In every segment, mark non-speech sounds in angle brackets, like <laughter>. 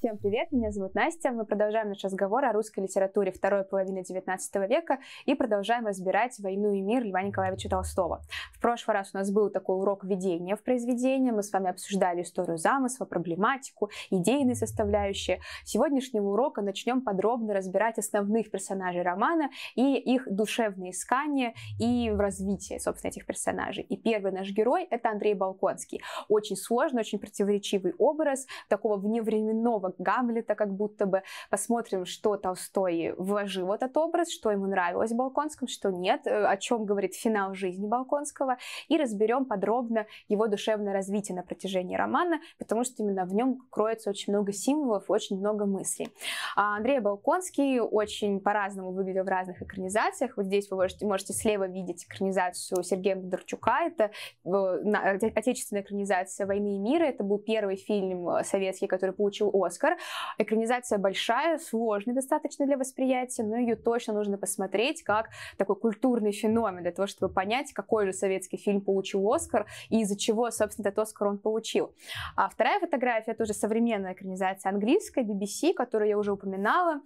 Всем привет, меня зовут Настя. Мы продолжаем наш разговор о русской литературе второй половины XIX века и продолжаем разбирать «Войну и мир» Льва Николаевича Толстого. В прошлый раз у нас был такой урок введения в произведение. Мы с вами обсуждали историю замысла, проблематику, идейные составляющие. С сегодняшнего урока начнем подробно разбирать основных персонажей романа и их душевные искания и развитие, собственно, этих персонажей. И первый наш герой — это Андрей Балконский. Очень сложный, очень противоречивый образ такого вневременного нового Гамлета, как будто бы посмотрим, что Толстой вложил в этот образ, что ему нравилось в Балконском, что нет, э, о чем говорит финал жизни Балконского, и разберем подробно его душевное развитие на протяжении романа, потому что именно в нем кроется очень много символов, очень много мыслей. А Андрей Балконский очень по-разному выглядел в разных экранизациях. Вот здесь вы можете, можете слева видеть экранизацию Сергея Бондарчука, это э, отечественная экранизация «Войны и мира», это был первый фильм э, советский, который получил Оскар, Оскар. Экранизация большая, сложная достаточно для восприятия, но ее точно нужно посмотреть как такой культурный феномен для того, чтобы понять, какой же советский фильм получил Оскар и из-за чего, собственно, этот Оскар он получил. А вторая фотография — это уже современная экранизация английская BBC, которую я уже упоминала.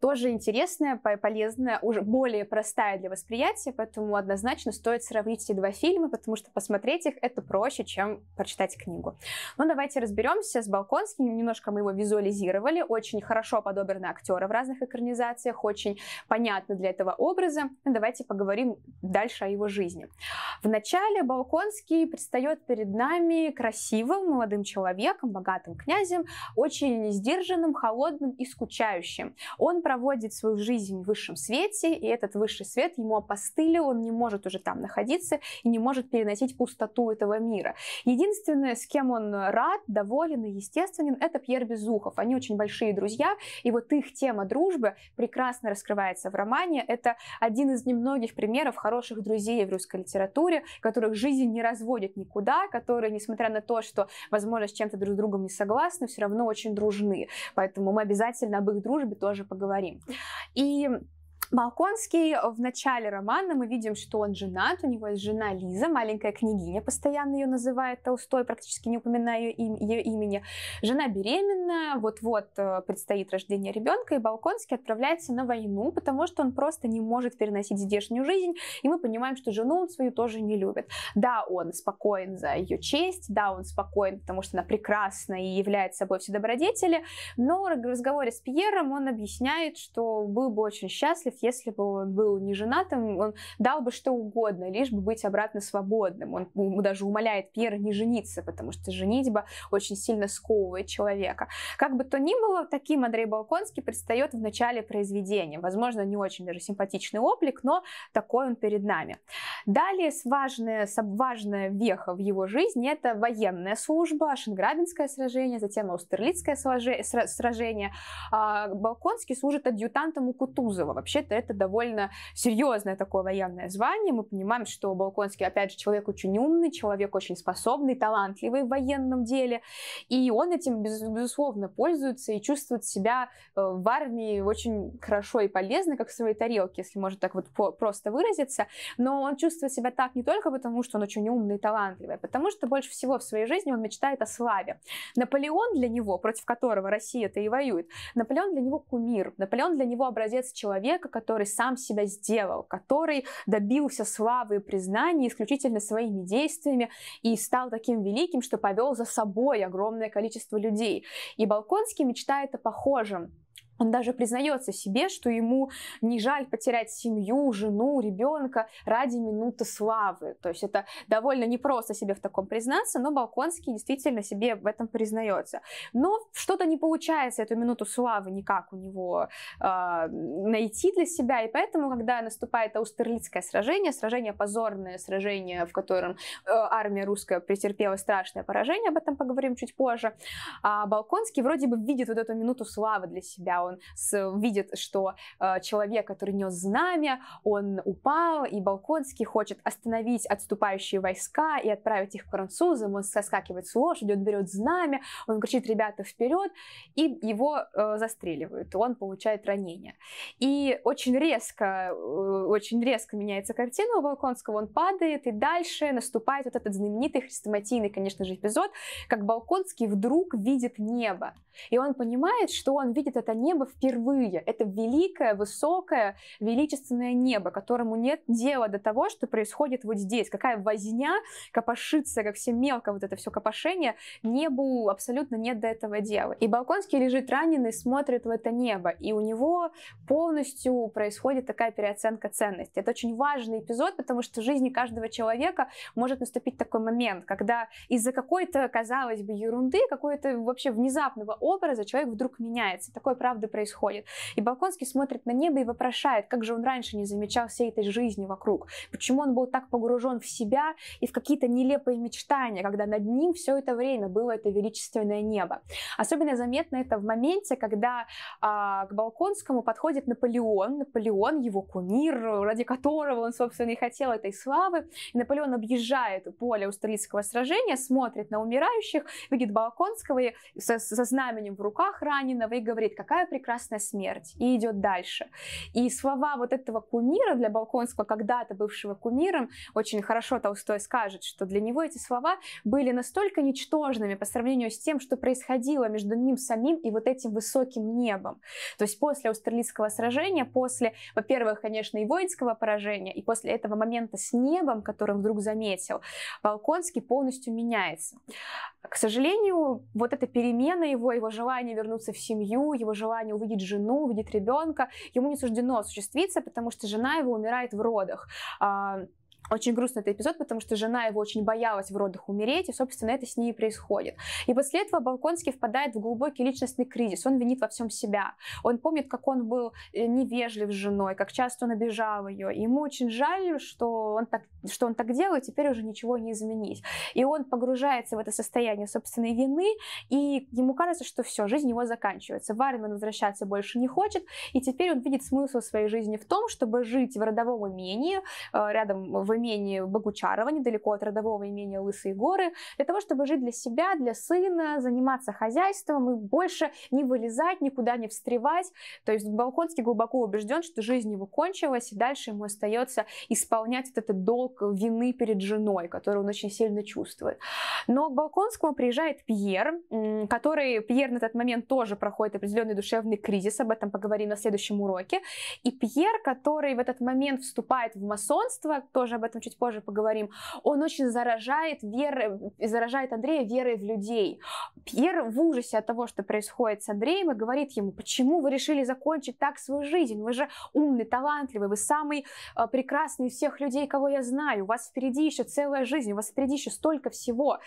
Тоже интересная, полезная, уже более простая для восприятия, поэтому однозначно стоит сравнить эти два фильма, потому что посмотреть их — это проще, чем прочитать книгу. Ну давайте разберемся с Балконским, немножко мы его визуально визуализировали, очень хорошо подобраны актеры в разных экранизациях, очень понятно для этого образа. Ну, давайте поговорим дальше о его жизни. Вначале Балконский предстает перед нами красивым молодым человеком, богатым князем, очень сдержанным, холодным и скучающим. Он проводит свою жизнь в высшем свете, и этот высший свет ему опостылил, он не может уже там находиться и не может переносить пустоту этого мира. Единственное, с кем он рад, доволен и естественен, это Пьер Безух, Кругликов, они очень большие друзья, и вот их тема дружбы прекрасно раскрывается в романе. Это один из немногих примеров хороших друзей в русской литературе, которых жизнь не разводит никуда, которые, несмотря на то, что, возможно, с чем-то друг с другом не согласны, все равно очень дружны. Поэтому мы обязательно об их дружбе тоже поговорим. И Балконский э, в начале романа мы видим, что он женат, у него есть жена Лиза, маленькая княгиня, постоянно ее называет Толстой, практически не упоминая ее, им, имени. Жена беременна, вот-вот э, предстоит рождение ребенка, и Балконский отправляется на войну, потому что он просто не может переносить здешнюю жизнь, и мы понимаем, что жену он свою тоже не любит. Да, он спокоен за ее честь, да, он спокоен, потому что она прекрасна и является собой все добродетели, но в разговоре с Пьером он объясняет, что был бы очень счастлив, Иосиф, если бы он был не женатым, он дал бы что угодно, лишь бы быть обратно свободным. Он даже умоляет Пьера не жениться, потому что женитьба очень сильно сковывает человека. Как бы то ни было, таким Андрей Балконский предстает в начале произведения. Возможно, не очень даже симпатичный облик, но такой он перед нами. Далее важная, важная веха в его жизни — это военная служба, Шенграбинское сражение, затем Аустерлицкое сражение. А, Балконский служит адъютантом у Кутузова. Вообще лет это довольно серьезное такое военное звание. Мы понимаем, что Балконский, опять же, человек очень умный, человек очень способный, талантливый в военном деле. И он этим, безусловно, пользуется и чувствует себя э, в армии очень хорошо и полезно, как в своей тарелке, если можно так вот просто выразиться. Но он чувствует себя так не только потому, что он очень умный и талантливый, а потому что больше всего в своей жизни он мечтает о славе. Наполеон для него, против которого Россия-то и воюет, Наполеон для него кумир, Наполеон для него образец человека, который сам себя сделал, который добился славы и признания исключительно своими действиями и стал таким великим, что повел за собой огромное количество людей. И Балконский мечтает о похожем он даже признается себе, что ему не жаль потерять семью, жену, ребенка ради минуты славы. То есть это довольно непросто себе в таком признаться, но Балконский действительно себе в этом признается. Но что-то не получается эту минуту славы никак у него э, найти для себя, и поэтому, когда наступает Аустерлицкое сражение, сражение позорное, сражение, в котором э, армия русская претерпела страшное поражение, об этом поговорим чуть позже, э, Балконский вроде бы видит вот эту минуту славы для себя, он он с, видит, что э, человек, который нес знамя, он упал, и Балконский хочет остановить отступающие войска и отправить их к французам. Он соскакивает с лошади, он берет знамя, он кричит «ребята, вперед!» и его э, застреливают, он получает ранение. И очень резко, э, очень резко меняется картина у Балконского, он падает, и дальше наступает вот этот знаменитый хрестоматийный, конечно же, эпизод, как Балконский вдруг видит небо, и он понимает, что он видит это небо небо впервые. Это великое, высокое, величественное небо, которому нет дела до того, что происходит вот здесь. Какая возня копошится, как все мелко вот это все копошение. Небу абсолютно нет до этого дела. И Балконский лежит раненый, смотрит в это небо, и у него полностью происходит такая переоценка ценностей. Это очень важный эпизод, потому что в жизни каждого человека может наступить такой момент, когда из-за какой-то, казалось бы, ерунды, какой-то вообще внезапного образа человек вдруг меняется. Такое, правда, правда происходит. И Балконский смотрит на небо и вопрошает, как же он раньше не замечал всей этой жизни вокруг, почему он был так погружен в себя и в какие-то нелепые мечтания, когда над ним все это время было это величественное небо. Особенно заметно это в моменте, когда а, к Балконскому подходит Наполеон, Наполеон его кумир, ради которого он, собственно, и хотел этой славы. И Наполеон объезжает поле австралийского сражения, смотрит на умирающих, видит Балконского и со, со знаменем в руках раненого и говорит, какая прекрасная смерть, и идет дальше. И слова вот этого кумира для Балконского, когда-то бывшего кумиром, очень хорошо Толстой скажет, что для него эти слова были настолько ничтожными по сравнению с тем, что происходило между ним самим и вот этим высоким небом. То есть после австралийского сражения, после, во-первых, конечно, и воинского поражения, и после этого момента с небом, который вдруг заметил, Балконский полностью меняется. К сожалению, вот эта перемена его, его желание вернуться в семью, его желание желание увидеть жену, увидеть ребенка, ему не суждено осуществиться, потому что жена его умирает в родах. А, очень грустный этот эпизод, потому что жена его очень боялась в родах умереть, и, собственно, это с ней и происходит. И после этого Балконский впадает в глубокий личностный кризис. Он винит во всем себя. Он помнит, как он был э, невежлив с женой, как часто он обижал ее. И ему очень жаль, что он так, что он так делает, теперь уже ничего не изменить. И он погружается в это состояние собственной вины, и ему кажется, что все, жизнь его заканчивается. В армию он возвращаться больше не хочет, и теперь он видит смысл своей жизни в том, чтобы жить в родовом имении, э, рядом в в имении Богучарова, недалеко от родового имения Лысые горы, для того, чтобы жить для себя, для сына, заниматься хозяйством и больше не вылезать, никуда не встревать. То есть Балконский глубоко убежден, что жизнь его кончилась, и дальше ему остается исполнять вот этот долг вины перед женой, который он очень сильно чувствует. Но к Балконскому приезжает Пьер, который, Пьер на этот момент тоже проходит определенный душевный кризис, об этом поговорим на следующем уроке. И Пьер, который в этот момент вступает в масонство, тоже об об этом чуть позже поговорим, он очень заражает, веры, э, заражает Андрея верой в людей. Пьер в ужасе от того, что происходит с Андреем, и говорит ему, почему вы решили закончить так свою жизнь? Вы же умный, талантливый, вы самый э, прекрасный из всех людей, кого я знаю. У вас впереди еще целая жизнь, у вас впереди еще столько всего.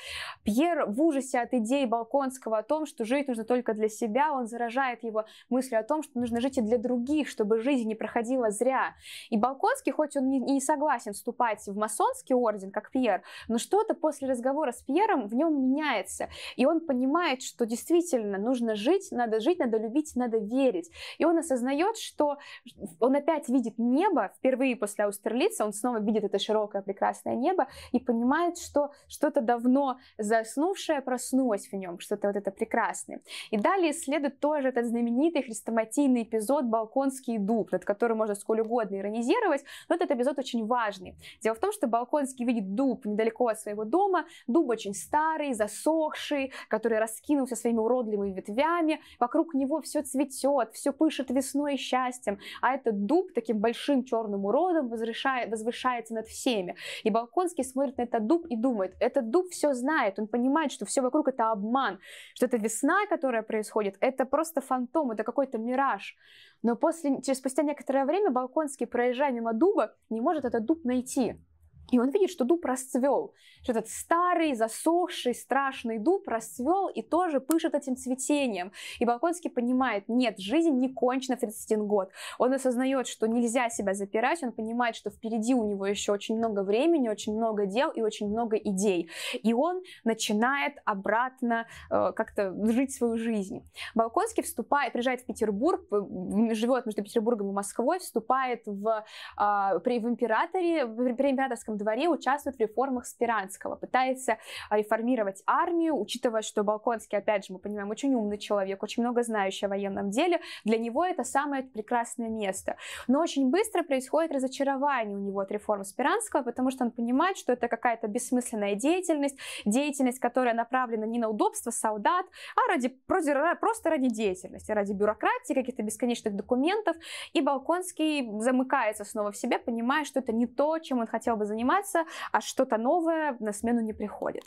Пьер в ужасе от идей Балконского о том, что жить нужно только для себя. Он заражает его мыслью о том, что нужно жить и для других, чтобы жизнь не проходила зря. И Балконский, хоть он не, не согласен вступать вступать в масонский орден, как Пьер, но что-то после разговора с Пьером в нем меняется. И он понимает, что действительно нужно жить, надо жить, надо любить, надо верить. И он осознает, что он опять видит небо, впервые после Аустерлица он снова видит это широкое прекрасное небо и понимает, что что-то давно заснувшее проснулось в нем, что-то вот это прекрасное. И далее следует тоже этот знаменитый хрестоматийный эпизод «Балконский дуб», над которым можно сколь угодно иронизировать, но этот эпизод очень важный. Дело в том, что Балконский видит дуб недалеко от своего дома. Дуб очень старый, засохший, который раскинулся своими уродливыми ветвями. Вокруг него все цветет, все пышет весной и счастьем. А этот дуб таким большим черным уродом возвышается над всеми. И Балконский смотрит на этот дуб и думает, этот дуб все знает, он понимает, что все вокруг это обман, что это весна, которая происходит, это просто фантом, это какой-то мираж. Но после, через спустя некоторое время Балконский, проезжая мимо дуба, не может этот дуб найти. И он видит, что дуб расцвел, что этот старый, засохший, страшный дуб расцвел и тоже пышет этим цветением. И Балконский понимает, нет, жизнь не кончена в 31 год. Он осознает, что нельзя себя запирать, он понимает, что впереди у него еще очень много времени, очень много дел и очень много идей. И он начинает обратно э, как-то жить свою жизнь. Балконский вступает, приезжает в Петербург, живет между Петербургом и Москвой, вступает в, э, при, в императоре, при, при императорском Белом дворе участвует в реформах Спиранского, пытается а, реформировать армию, учитывая, что Балконский, опять же, мы понимаем, очень умный человек, очень много знающий о военном деле, для него это самое прекрасное место. Но очень быстро происходит разочарование у него от реформ Спиранского, потому что он понимает, что это какая-то бессмысленная деятельность, деятельность, которая направлена не на удобство солдат, а ради, просто ради деятельности, ради бюрократии, каких-то бесконечных документов. И Балконский замыкается снова в себе, понимая, что это не то, чем он хотел бы заниматься, заниматься, а что-то новое на смену не приходит.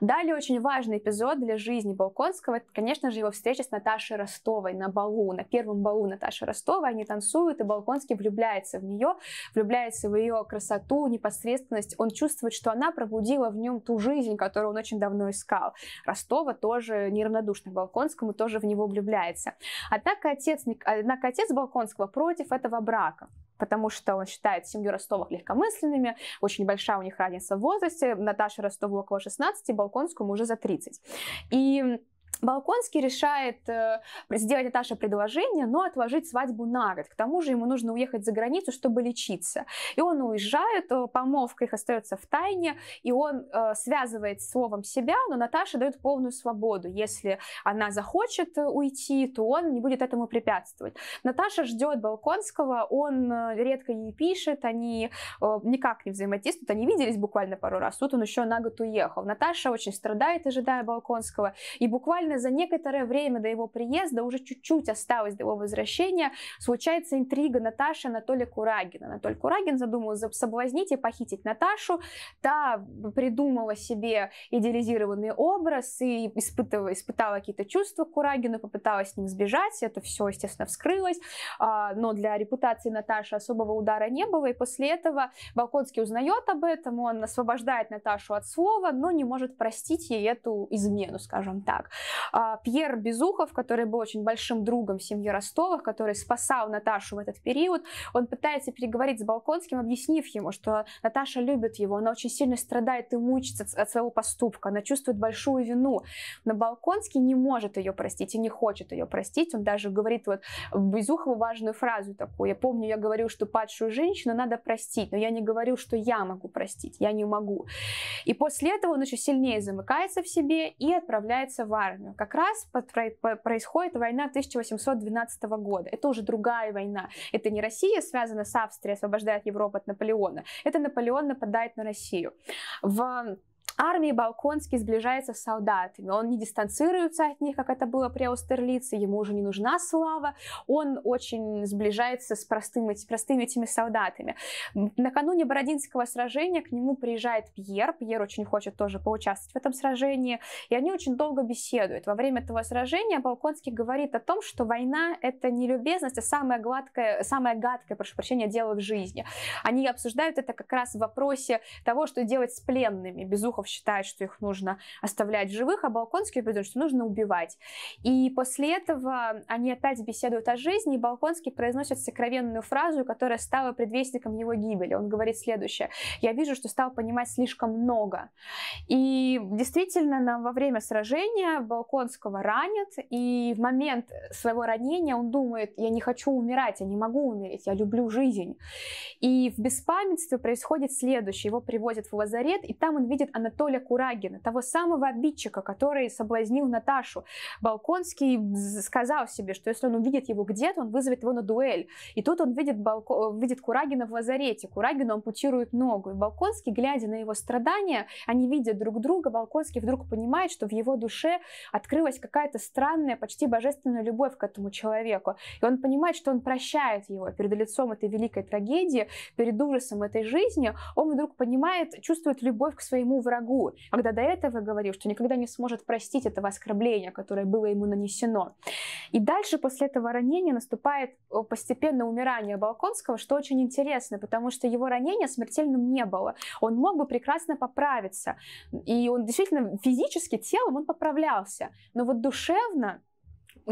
Далее очень важный эпизод для жизни Балконского, это, конечно же, его встреча с Наташей Ростовой на балу, на первом балу Наташи Ростовой. Они танцуют, и Балконский влюбляется в нее, влюбляется в ее красоту, непосредственность. Он чувствует, что она пробудила в нем ту жизнь, которую он очень давно искал. Ростова тоже неравнодушна к Балконскому, тоже в него влюбляется. Однако отец, однако отец Балконского против этого брака потому что он считает семью Ростовых легкомысленными, очень большая у них разница в возрасте. Наташа Ростову около 16, Балконскому уже за 30. И Балконский решает э, сделать Наташе предложение, но отложить свадьбу на год. К тому же ему нужно уехать за границу, чтобы лечиться. И он уезжает, э, помолвка их остается в тайне, и он э, связывает словом себя, но Наташа дает полную свободу. Если она захочет э, уйти, то он не будет этому препятствовать. Наташа ждет Балконского, он э, редко ей пишет, они никак не взаимодействуют, они виделись буквально пару раз, тут он еще на год уехал. Наташа очень страдает, ожидая Балконского, и буквально буквально за некоторое время до его приезда, уже чуть-чуть осталось до его возвращения, случается интрига Наташи Анатолия Курагина. Анатолий Курагин задумал соблазнить и похитить Наташу. Та придумала себе идеализированный образ и испытывала, испытала какие-то чувства к Курагину, попыталась с ним сбежать. Это все, естественно, вскрылось. А, но для репутации Наташи особого удара не было. И после этого Балконский узнает об этом, он освобождает Наташу от слова, но не может простить ей эту измену, скажем так. А, Пьер Безухов, который был очень большим другом семьи Ростовых, который спасал Наташу в этот период, он пытается переговорить с Балконским, объяснив ему, что Наташа любит его, она очень сильно страдает и мучится от своего поступка, она чувствует большую вину. Но Балконский не может ее простить и не хочет ее простить. Он даже говорит вот Безухову важную фразу такую. Я помню, я говорил, что падшую женщину надо простить, но я не говорю, что я могу простить, я не могу. И после этого он еще сильнее замыкается в себе и отправляется в армию. Германию. Как раз происходит война 1812 года. Это уже другая война. Это не Россия связана с Австрией, освобождает Европу от Наполеона. Это Наполеон нападает на Россию. В армии Балконский сближается с солдатами, он не дистанцируется от них, как это было при Аустерлице, ему уже не нужна слава, он очень сближается с простыми, простыми этими солдатами. Накануне Бородинского сражения к нему приезжает Пьер, Пьер очень хочет тоже поучаствовать в этом сражении, и они очень долго беседуют. Во время этого сражения Балконский говорит о том, что война — это не любезность, а самое гладкое, самое гадкое, прошу прощения, дело в жизни. Они обсуждают это как раз в вопросе того, что делать с пленными. Безухов Смирнов считает, что их нужно оставлять в живых, а Балконский убежден, что нужно убивать. И после этого они опять беседуют о жизни, и Балконский произносит сокровенную фразу, которая стала предвестником его гибели. Он говорит следующее. «Я вижу, что стал понимать слишком много». И действительно, нам во время сражения Балконского ранят, и в момент своего ранения он думает, я не хочу умирать, я не могу умереть, я люблю жизнь. И в беспамятстве происходит следующее. Его привозят в лазарет, и там он видит анатомию Толя Курагина, того самого обидчика, который соблазнил Наташу. Балконский сказал себе, что если он увидит его где-то, он вызовет его на дуэль. И тут он видит, Балко... Э, видит Курагина в лазарете, Курагину ампутирует ногу. И Балконский, глядя на его страдания, они видят друг друга, Балконский вдруг понимает, что в его душе открылась какая-то странная, почти божественная любовь к этому человеку. И он понимает, что он прощает его перед лицом этой великой трагедии, перед ужасом этой жизни. Он вдруг понимает, чувствует любовь к своему врагу врагу, когда до этого говорил, что никогда не сможет простить этого оскорбления, которое было ему нанесено. И дальше после этого ранения наступает э, постепенное умирание Балконского, что очень интересно, потому что его ранение смертельным не было. Он мог бы прекрасно поправиться. И он действительно физически телом он поправлялся. Но вот душевно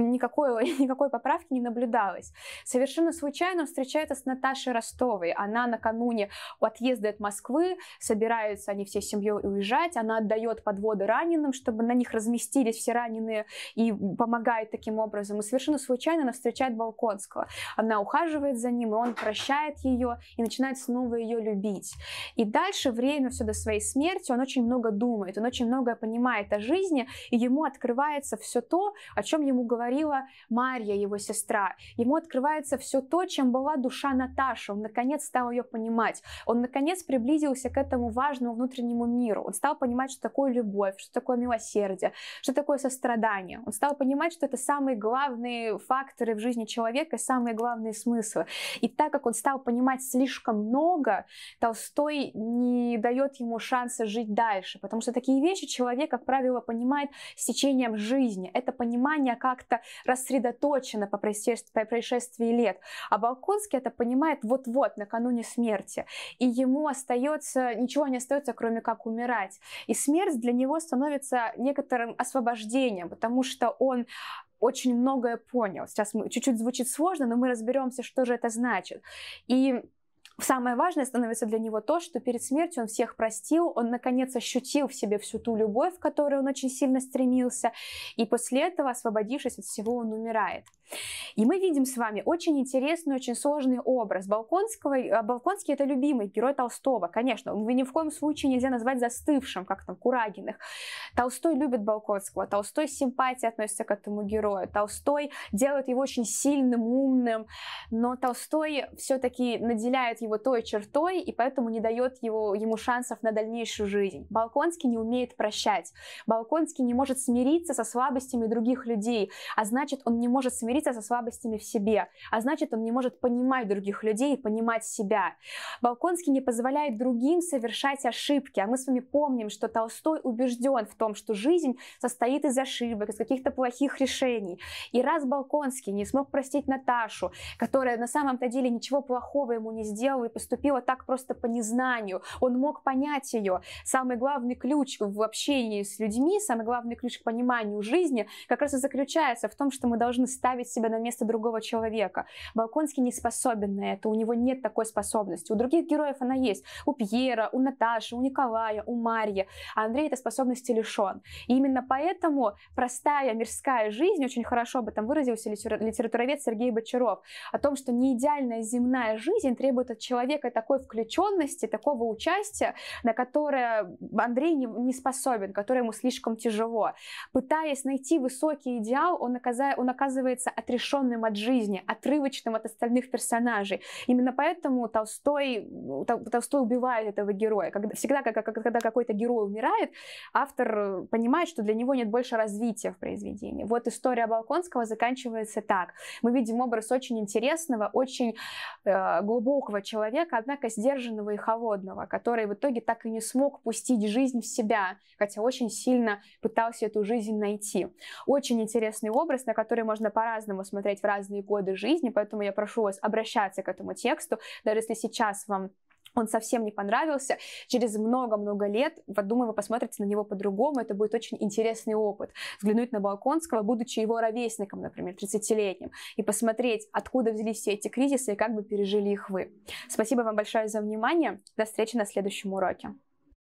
никакой, <laughs> никакой поправки не наблюдалось. Совершенно случайно он встречается с Наташей Ростовой. Она накануне отъезда от Москвы, собираются они всей семьей уезжать, она отдает подводы раненым, чтобы на них разместились все раненые и помогает таким образом. И совершенно случайно она встречает Балконского. Она ухаживает за ним, и он прощает ее и начинает снова ее любить. И дальше время все до своей смерти, он очень много думает, он очень многое понимает о жизни, и ему открывается все то, о чем ему говорят говорила Марья, его сестра. Ему открывается все то, чем была душа Наташи. Он наконец стал ее понимать. Он наконец приблизился к этому важному внутреннему миру. Он стал понимать, что такое любовь, что такое милосердие, что такое сострадание. Он стал понимать, что это самые главные факторы в жизни человека, самые главные смыслы. И так как он стал понимать слишком много, Толстой не дает ему шанса жить дальше, потому что такие вещи человек, как правило, понимает с течением жизни. Это понимание как-то немножко рассредоточена по происшествии, по происшествии лет. А Балконский это понимает вот-вот, накануне смерти. И ему остается, ничего не остается, кроме как умирать. И смерть для него становится некоторым освобождением, потому что он очень многое понял. Сейчас чуть-чуть звучит сложно, но мы разберемся, что же это значит. И Самое важное становится для него то, что перед смертью он всех простил, он наконец ощутил в себе всю ту любовь, к которой он очень сильно стремился, и после этого, освободившись от всего, он умирает. И мы видим с вами очень интересный, очень сложный образ. Балконского, э, Балконский это любимый герой Толстого, конечно, его ни в коем случае нельзя назвать застывшим, как там Курагиных. Толстой любит Балконского, Толстой с симпатией относится к этому герою, Толстой делает его очень сильным, умным, но Толстой все-таки наделяет его той чертой и поэтому не дает его, ему шансов на дальнейшую жизнь. Балконский не умеет прощать, Балконский не может смириться со слабостями других людей, а значит он не может смириться мириться со слабостями в себе, а значит, он не может понимать других людей и понимать себя. Балконский не позволяет другим совершать ошибки, а мы с вами помним, что Толстой убежден в том, что жизнь состоит из ошибок, из каких-то плохих решений. И раз Балконский не смог простить Наташу, которая на самом-то деле ничего плохого ему не сделала и поступила так просто по незнанию, он мог понять ее. Самый главный ключ в общении с людьми, самый главный ключ к пониманию жизни как раз и заключается в том, что мы должны ставить поставить себя на место другого человека. Балконский не способен на это, у него нет такой способности. У других героев она есть. У Пьера, у Наташи, у Николая, у Марьи. А Андрей этой способности лишен. И именно поэтому простая мирская жизнь, очень хорошо об этом выразился литературовед Сергей Бочаров, о том, что неидеальная земная жизнь требует от человека такой включенности, такого участия, на которое Андрей не, не способен, которое ему слишком тяжело. Пытаясь найти высокий идеал, он, оказа... он оказывается отрешенным от жизни, отрывочным от остальных персонажей. Именно поэтому Толстой, ну, Толстой убивает этого героя. Когда, всегда, когда какой-то герой умирает, автор э, понимает, что для него нет больше развития в произведении. Вот история Балконского заканчивается так. Мы видим образ очень интересного, очень э, глубокого человека, однако сдержанного и холодного, который в итоге так и не смог пустить жизнь в себя, хотя очень сильно пытался эту жизнь найти. Очень интересный образ, на который можно по-разному по-разному смотреть в разные годы жизни, поэтому я прошу вас обращаться к этому тексту, даже если сейчас вам он совсем не понравился, через много-много лет, думаю, вы посмотрите на него по-другому, это будет очень интересный опыт. Взглянуть на Балконского, будучи его ровесником, например, 30-летним, и посмотреть, откуда взялись все эти кризисы и как бы пережили их вы. Спасибо вам большое за внимание, до встречи на следующем уроке.